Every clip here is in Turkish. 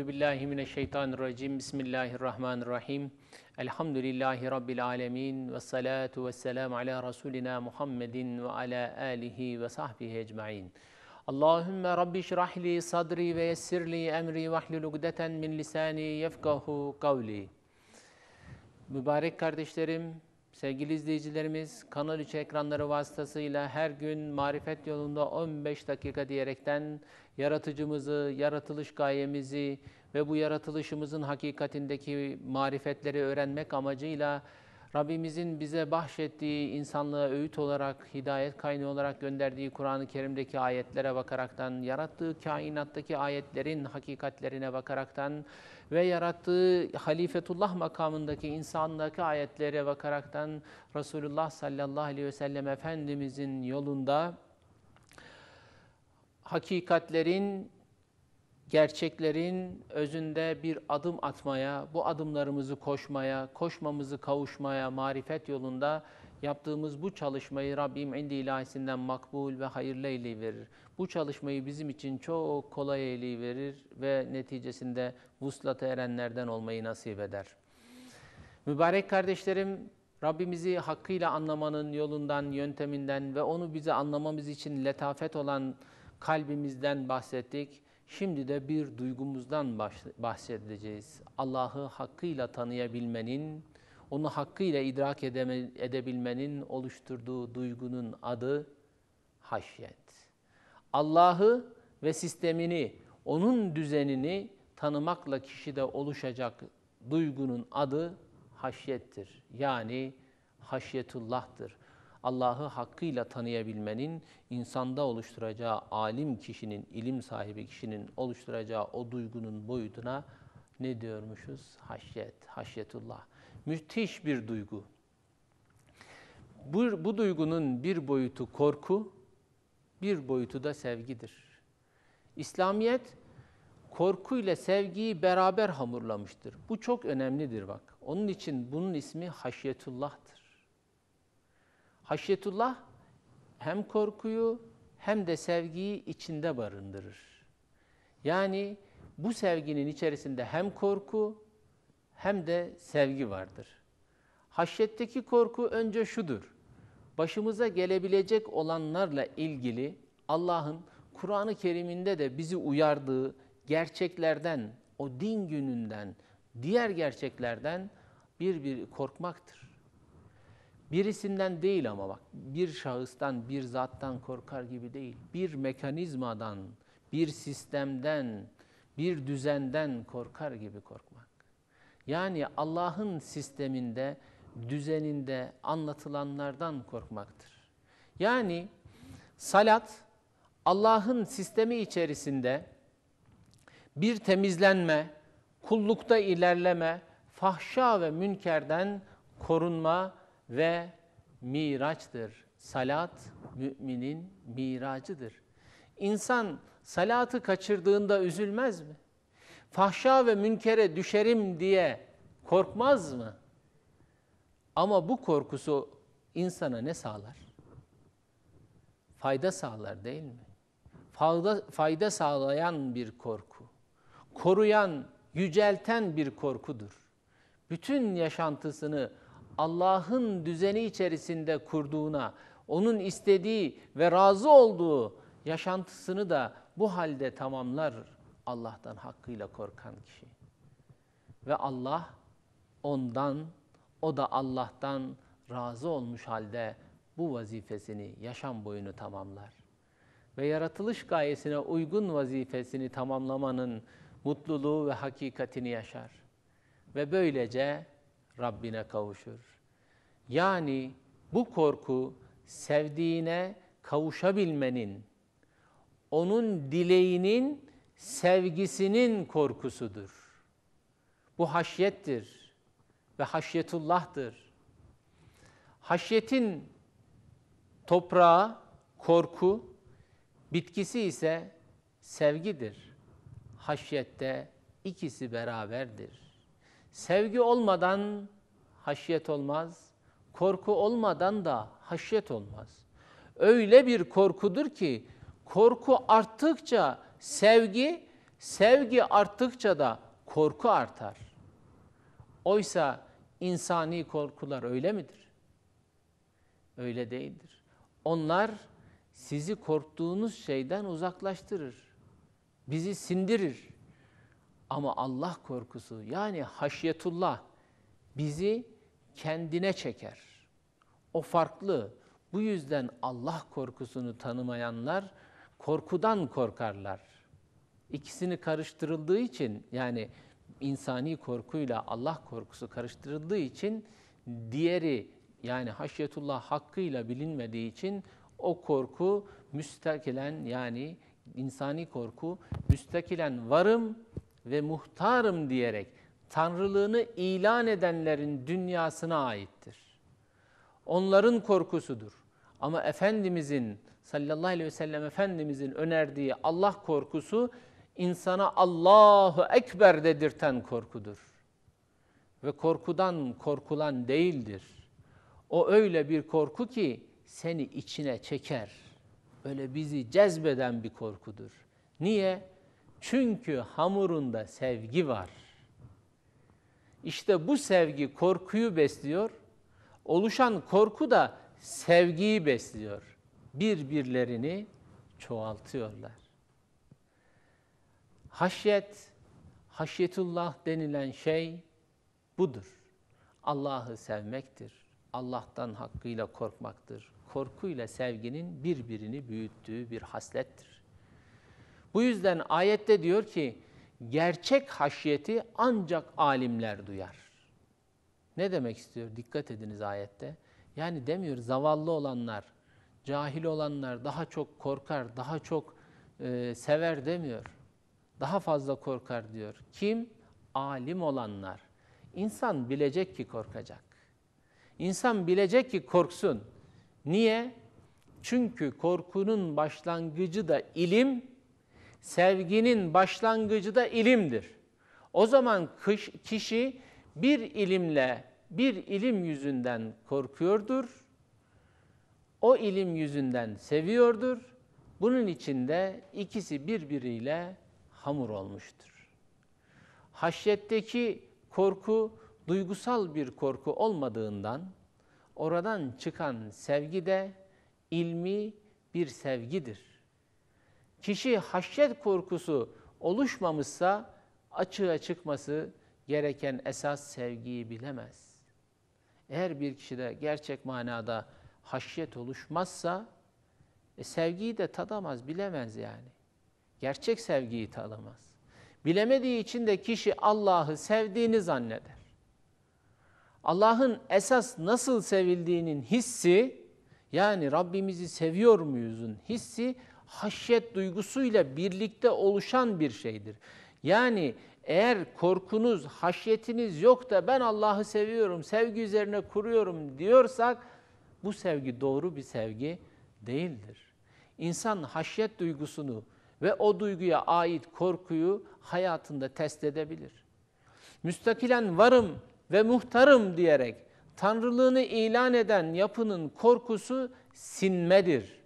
Euzu billahi mineşşeytanirracim. Bismillahirrahmanirrahim. Elhamdülillahi rabbil alamin ve salatu vesselam ala rasulina Muhammedin ve ala alihi ve sahbihi ecmaîn. Allahümme Rabbi şrahli sadri ve yessirli emri ve hlul ugdeten min lisani yefkahu kavli. Mübarek kardeşlerim, Sevgili izleyicilerimiz, Kanal 3 ekranları vasıtasıyla her gün marifet yolunda 15 dakika diyerekten yaratıcımızı, yaratılış gayemizi ve bu yaratılışımızın hakikatindeki marifetleri öğrenmek amacıyla Rabbimizin bize bahşettiği insanlığa öğüt olarak, hidayet kaynağı olarak gönderdiği Kur'an-ı Kerim'deki ayetlere bakaraktan, yarattığı kainattaki ayetlerin hakikatlerine bakaraktan ve yarattığı halifetullah makamındaki insandaki ayetlere bakaraktan Resulullah sallallahu aleyhi ve sellem Efendimizin yolunda hakikatlerin gerçeklerin özünde bir adım atmaya, bu adımlarımızı koşmaya, koşmamızı kavuşmaya, marifet yolunda yaptığımız bu çalışmayı Rabbim indi ilahisinden makbul ve hayırlı eyleyi verir. Bu çalışmayı bizim için çok kolay eyleyi verir ve neticesinde vuslata erenlerden olmayı nasip eder. Mübarek kardeşlerim, Rabbimizi hakkıyla anlamanın yolundan, yönteminden ve onu bize anlamamız için letafet olan kalbimizden bahsettik. Şimdi de bir duygumuzdan bahsedeceğiz. Allah'ı hakkıyla tanıyabilmenin, onu hakkıyla idrak edebilmenin oluşturduğu duygunun adı haşyet. Allah'ı ve sistemini, onun düzenini tanımakla kişide oluşacak duygunun adı haşyettir. Yani haşyetullah'tır. Allah'ı hakkıyla tanıyabilmenin, insanda oluşturacağı alim kişinin, ilim sahibi kişinin oluşturacağı o duygunun boyutuna ne diyormuşuz? Haşyet, haşyetullah. Müthiş bir duygu. Bu, bu duygunun bir boyutu korku, bir boyutu da sevgidir. İslamiyet korku ile sevgiyi beraber hamurlamıştır. Bu çok önemlidir bak. Onun için bunun ismi haşyetullah'tır. Haşyetullah hem korkuyu hem de sevgiyi içinde barındırır. Yani bu sevginin içerisinde hem korku hem de sevgi vardır. Haşyetteki korku önce şudur. Başımıza gelebilecek olanlarla ilgili Allah'ın Kur'an-ı Kerim'inde de bizi uyardığı gerçeklerden, o din gününden, diğer gerçeklerden bir bir korkmaktır. Bir isimden değil ama bak bir şahıstan, bir zattan korkar gibi değil. Bir mekanizmadan, bir sistemden, bir düzenden korkar gibi korkmak. Yani Allah'ın sisteminde, düzeninde anlatılanlardan korkmaktır. Yani salat Allah'ın sistemi içerisinde bir temizlenme, kullukta ilerleme, fahşa ve münkerden korunma, ve miraçtır. Salat müminin miracıdır. İnsan salatı kaçırdığında üzülmez mi? Fahşa ve münkere düşerim diye korkmaz mı? Ama bu korkusu insana ne sağlar? Fayda sağlar değil mi? Fayda, fayda sağlayan bir korku, koruyan, yücelten bir korkudur. Bütün yaşantısını Allah'ın düzeni içerisinde kurduğuna, onun istediği ve razı olduğu yaşantısını da bu halde tamamlar Allah'tan hakkıyla korkan kişi. Ve Allah ondan, o da Allah'tan razı olmuş halde bu vazifesini, yaşam boyunu tamamlar. Ve yaratılış gayesine uygun vazifesini tamamlamanın mutluluğu ve hakikatini yaşar. Ve böylece Rabbine kavuşur. Yani bu korku sevdiğine kavuşabilmenin, onun dileğinin, sevgisinin korkusudur. Bu haşyettir ve haşyetullah'tır. Haşyetin toprağı korku, bitkisi ise sevgidir. Haşyette ikisi beraberdir.'' Sevgi olmadan haşiyet olmaz, korku olmadan da haşiyet olmaz. Öyle bir korkudur ki korku arttıkça sevgi, sevgi arttıkça da korku artar. Oysa insani korkular öyle midir? Öyle değildir. Onlar sizi korktuğunuz şeyden uzaklaştırır. Bizi sindirir. Ama Allah korkusu yani haşyetullah bizi kendine çeker. O farklı. Bu yüzden Allah korkusunu tanımayanlar korkudan korkarlar. İkisini karıştırıldığı için yani insani korkuyla Allah korkusu karıştırıldığı için diğeri yani haşyetullah hakkıyla bilinmediği için o korku müstakilen yani insani korku müstakilen varım ve muhtarım diyerek tanrılığını ilan edenlerin dünyasına aittir. Onların korkusudur. Ama Efendimizin sallallahu aleyhi ve sellem Efendimizin önerdiği Allah korkusu insana Allahu Ekber dedirten korkudur. Ve korkudan korkulan değildir. O öyle bir korku ki seni içine çeker. Öyle bizi cezbeden bir korkudur. Niye? Çünkü hamurunda sevgi var. İşte bu sevgi korkuyu besliyor. Oluşan korku da sevgiyi besliyor. Birbirlerini çoğaltıyorlar. Haşyet, haşyetullah denilen şey budur. Allah'ı sevmektir. Allah'tan hakkıyla korkmaktır. Korkuyla sevginin birbirini büyüttüğü bir haslettir. Bu yüzden ayette diyor ki gerçek haşiyeti ancak alimler duyar. Ne demek istiyor? Dikkat ediniz ayette. Yani demiyor zavallı olanlar, cahil olanlar daha çok korkar, daha çok e, sever demiyor. Daha fazla korkar diyor. Kim? Alim olanlar. İnsan bilecek ki korkacak. İnsan bilecek ki korksun. Niye? Çünkü korkunun başlangıcı da ilim, sevginin başlangıcı da ilimdir. O zaman kişi bir ilimle, bir ilim yüzünden korkuyordur. O ilim yüzünden seviyordur. Bunun içinde ikisi birbiriyle hamur olmuştur. Haşyetteki korku duygusal bir korku olmadığından oradan çıkan sevgi de ilmi bir sevgidir kişi haşyet korkusu oluşmamışsa açığa çıkması gereken esas sevgiyi bilemez. Eğer bir kişide gerçek manada haşyet oluşmazsa e, sevgiyi de tadamaz, bilemez yani. Gerçek sevgiyi tadamaz. Bilemediği için de kişi Allah'ı sevdiğini zanneder. Allah'ın esas nasıl sevildiğinin hissi, yani Rabbimizi seviyor muyuzun hissi haşyet duygusuyla birlikte oluşan bir şeydir. Yani eğer korkunuz, haşyetiniz yok da ben Allah'ı seviyorum, sevgi üzerine kuruyorum diyorsak bu sevgi doğru bir sevgi değildir. İnsan haşyet duygusunu ve o duyguya ait korkuyu hayatında test edebilir. Müstakilen varım ve muhtarım diyerek tanrılığını ilan eden yapının korkusu sinmedir.''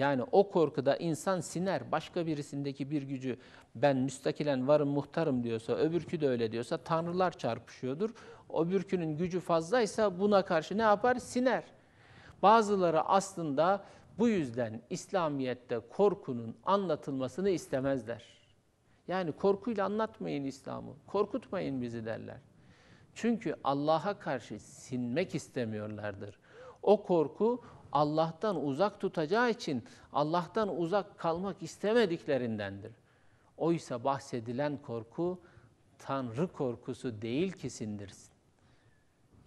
Yani o korkuda insan siner. Başka birisindeki bir gücü ben müstakilen varım muhtarım diyorsa, öbürkü de öyle diyorsa tanrılar çarpışıyordur. Öbürkünün gücü fazlaysa buna karşı ne yapar? Siner. Bazıları aslında bu yüzden İslamiyet'te korkunun anlatılmasını istemezler. Yani korkuyla anlatmayın İslam'ı, korkutmayın bizi derler. Çünkü Allah'a karşı sinmek istemiyorlardır. O korku Allah'tan uzak tutacağı için Allah'tan uzak kalmak istemediklerindendir. Oysa bahsedilen korku Tanrı korkusu değil ki sindirsin.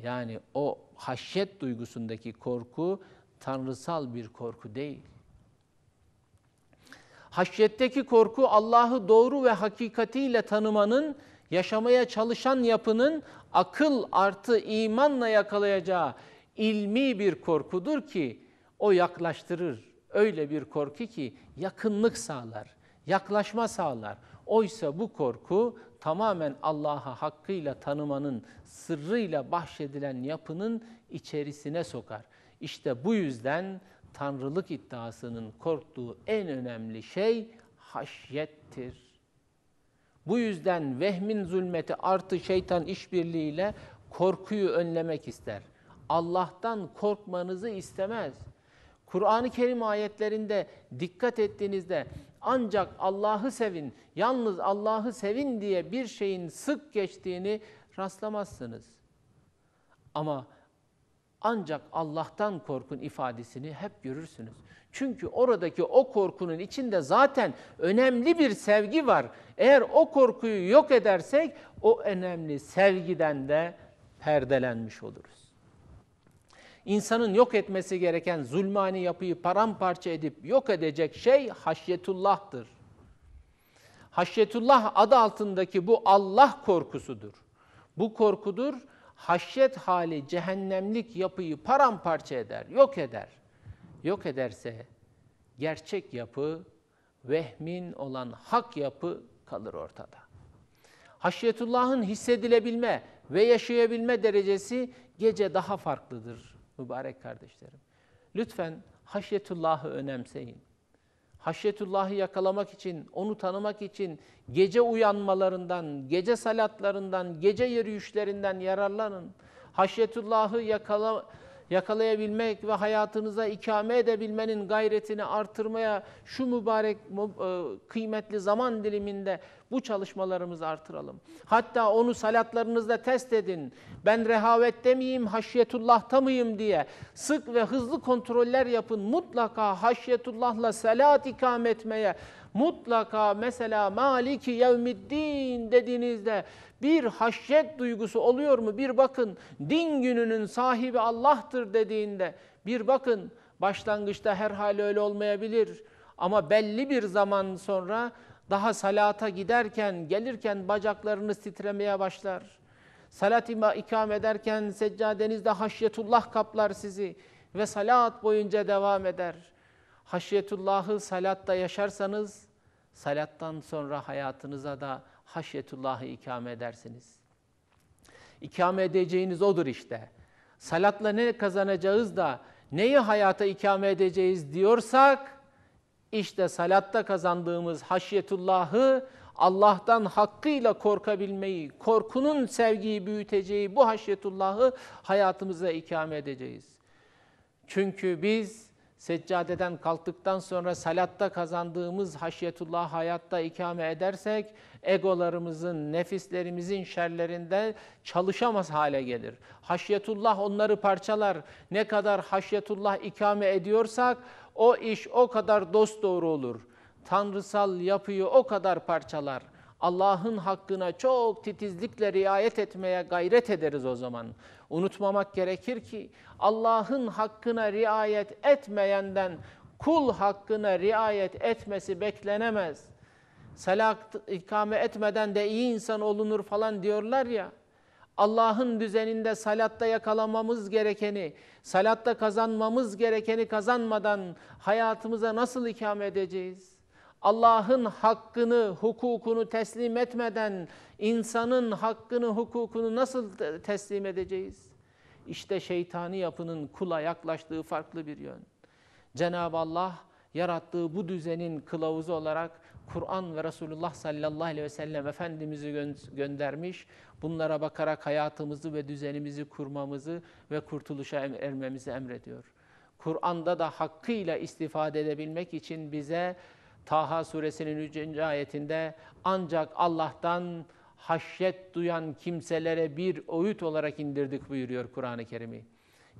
Yani o haşyet duygusundaki korku tanrısal bir korku değil. Haşyetteki korku Allah'ı doğru ve hakikatiyle tanımanın, yaşamaya çalışan yapının akıl artı imanla yakalayacağı ilmi bir korkudur ki o yaklaştırır. Öyle bir korku ki yakınlık sağlar, yaklaşma sağlar. Oysa bu korku tamamen Allah'a hakkıyla tanımanın, sırrıyla bahşedilen yapının içerisine sokar. İşte bu yüzden tanrılık iddiasının korktuğu en önemli şey haşyettir. Bu yüzden vehmin zulmeti artı şeytan işbirliğiyle korkuyu önlemek ister. Allah'tan korkmanızı istemez. Kur'an-ı Kerim ayetlerinde dikkat ettiğinizde ancak Allah'ı sevin, yalnız Allah'ı sevin diye bir şeyin sık geçtiğini rastlamazsınız. Ama ancak Allah'tan korkun ifadesini hep görürsünüz. Çünkü oradaki o korkunun içinde zaten önemli bir sevgi var. Eğer o korkuyu yok edersek o önemli sevgiden de perdelenmiş oluruz insanın yok etmesi gereken zulmani yapıyı paramparça edip yok edecek şey haşyetullah'tır. Haşyetullah adı altındaki bu Allah korkusudur. Bu korkudur haşyet hali cehennemlik yapıyı paramparça eder, yok eder. Yok ederse gerçek yapı, vehmin olan hak yapı kalır ortada. Haşyetullah'ın hissedilebilme ve yaşayabilme derecesi gece daha farklıdır mübarek kardeşlerim. Lütfen haşyetullahı önemseyin. Haşyetullahı yakalamak için, onu tanımak için gece uyanmalarından, gece salatlarından, gece yürüyüşlerinden yararlanın. Haşyetullahı yakalamak yakalayabilmek ve hayatınıza ikame edebilmenin gayretini artırmaya şu mübarek e, kıymetli zaman diliminde bu çalışmalarımızı artıralım. Hatta onu salatlarınızda test edin. Ben rehavette miyim, haşyetullah'ta mıyım diye sık ve hızlı kontroller yapın. Mutlaka haşyetullah'la salat ikame etmeye mutlaka mesela Maliki Yevmiddin dediğinizde bir haşyet duygusu oluyor mu? Bir bakın din gününün sahibi Allah'tır dediğinde bir bakın başlangıçta her öyle olmayabilir ama belli bir zaman sonra daha salata giderken gelirken bacaklarınız titremeye başlar. Salat ikam ederken seccadenizde haşyetullah kaplar sizi ve salat boyunca devam eder.'' Haşyetullah'ı salatta yaşarsanız, salattan sonra hayatınıza da haşyetullah'ı ikame edersiniz. İkame edeceğiniz odur işte. Salatla ne kazanacağız da neyi hayata ikame edeceğiz diyorsak, işte salatta kazandığımız haşyetullahı Allah'tan hakkıyla korkabilmeyi, korkunun sevgiyi büyüteceği bu haşyetullahı hayatımıza ikame edeceğiz. Çünkü biz seccadeden kalktıktan sonra salatta kazandığımız haşyetullah hayatta ikame edersek egolarımızın, nefislerimizin şerlerinde çalışamaz hale gelir. Haşyetullah onları parçalar. Ne kadar haşyetullah ikame ediyorsak o iş o kadar dost doğru olur. Tanrısal yapıyı o kadar parçalar. Allah'ın hakkına çok titizlikle riayet etmeye gayret ederiz o zaman. Unutmamak gerekir ki Allah'ın hakkına riayet etmeyenden kul hakkına riayet etmesi beklenemez. Salat ikame etmeden de iyi insan olunur falan diyorlar ya. Allah'ın düzeninde salatta yakalamamız gerekeni, salatta kazanmamız gerekeni kazanmadan hayatımıza nasıl ikame edeceğiz? Allah'ın hakkını, hukukunu teslim etmeden insanın hakkını, hukukunu nasıl teslim edeceğiz? İşte şeytani yapının kula yaklaştığı farklı bir yön. Cenab-ı Allah yarattığı bu düzenin kılavuzu olarak Kur'an ve Resulullah sallallahu aleyhi ve sellem Efendimiz'i gö göndermiş. Bunlara bakarak hayatımızı ve düzenimizi kurmamızı ve kurtuluşa ermemizi emrediyor. Kur'an'da da hakkıyla istifade edebilmek için bize Taha suresinin 3. ayetinde ancak Allah'tan haşyet duyan kimselere bir öğüt olarak indirdik buyuruyor Kur'an-ı Kerim'i.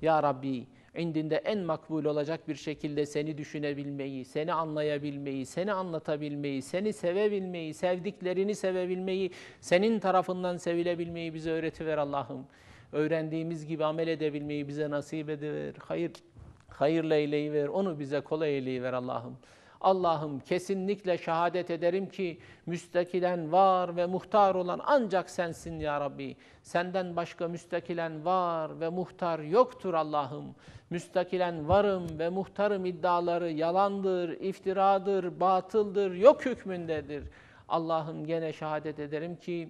Ya Rabbi indinde en makbul olacak bir şekilde seni düşünebilmeyi, seni anlayabilmeyi, seni anlatabilmeyi, seni sevebilmeyi, sevdiklerini sevebilmeyi, senin tarafından sevilebilmeyi bize öğretiver Allah'ım. Öğrendiğimiz gibi amel edebilmeyi bize nasip ediver. Hayır, hayırla eyleyiver, onu bize kolay eyleyiver Allah'ım. Allah'ım kesinlikle şehadet ederim ki müstakilen var ve muhtar olan ancak sensin ya Rabbi. Senden başka müstakilen var ve muhtar yoktur Allah'ım. Müstakilen varım ve muhtarım iddiaları yalandır, iftiradır, batıldır, yok hükmündedir. Allah'ım gene şehadet ederim ki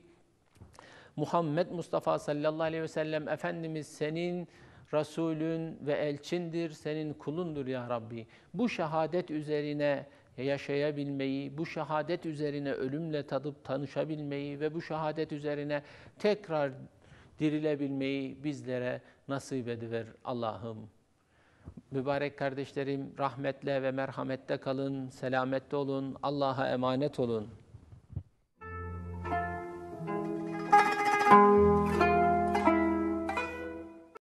Muhammed Mustafa sallallahu aleyhi ve sellem Efendimiz senin Resulün ve elçindir, senin kulundur ya Rabbi. Bu şehadet üzerine yaşayabilmeyi, bu şehadet üzerine ölümle tadıp tanışabilmeyi ve bu şehadet üzerine tekrar dirilebilmeyi bizlere nasip ediver Allah'ım. Mübarek kardeşlerim rahmetle ve merhamette kalın, selamette olun, Allah'a emanet olun.